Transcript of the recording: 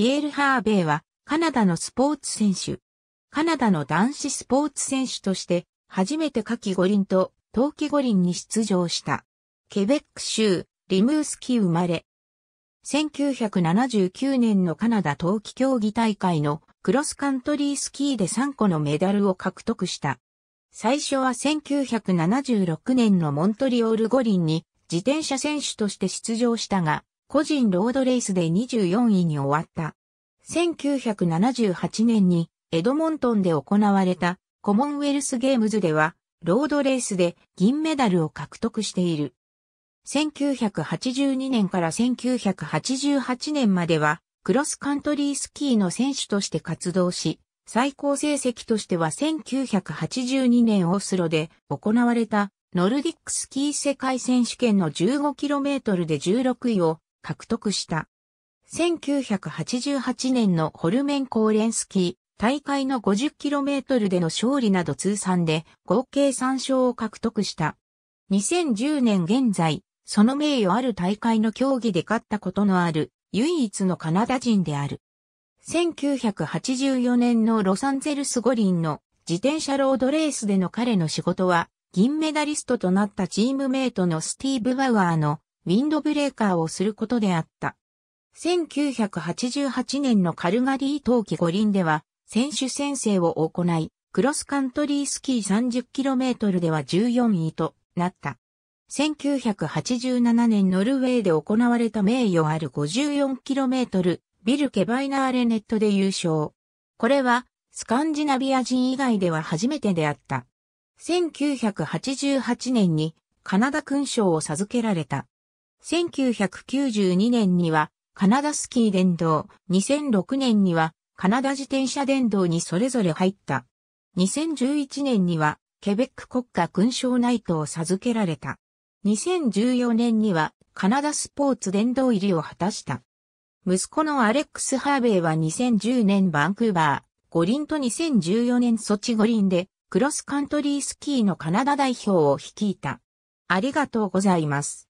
ピエール・ハーベイは、カナダのスポーツ選手。カナダの男子スポーツ選手として、初めて夏季五輪と冬季五輪に出場した。ケベック州、リムースキー生まれ。1979年のカナダ冬季競技大会のクロスカントリースキーで3個のメダルを獲得した。最初は1976年のモントリオール五輪に自転車選手として出場したが、個人ロードレースで24位に終わった。1978年にエドモントンで行われたコモンウェルスゲームズではロードレースで銀メダルを獲得している。1982年から1988年まではクロスカントリースキーの選手として活動し、最高成績としては1982年オスロで行われたノルディックスキー世界選手権の 15km で16位を獲得した。1988年のホルメンコーレンスキー大会の 50km での勝利など通算で合計3勝を獲得した。2010年現在、その名誉ある大会の競技で勝ったことのある唯一のカナダ人である。1984年のロサンゼルス五輪の自転車ロードレースでの彼の仕事は銀メダリストとなったチームメイトのスティーブ・バウアーのウィンドブレーカーをすることであった。1988年のカルガリー冬季五輪では、選手宣誓を行い、クロスカントリースキー 30km では14位となった。1987年ノルウェーで行われた名誉ある 54km ビルケバイナーレネットで優勝。これはスカンジナビア人以外では初めてであった。1988年にカナダ勲章を授けられた。1992年にはカナダスキー電動、2006年にはカナダ自転車電動にそれぞれ入った。2011年にはケベック国家勲章ナイトを授けられた。2014年にはカナダスポーツ殿堂入りを果たした。息子のアレックス・ハーベイは2010年バンクーバー、五輪と2014年ソチ五輪でクロスカントリースキーのカナダ代表を率いた。ありがとうございます。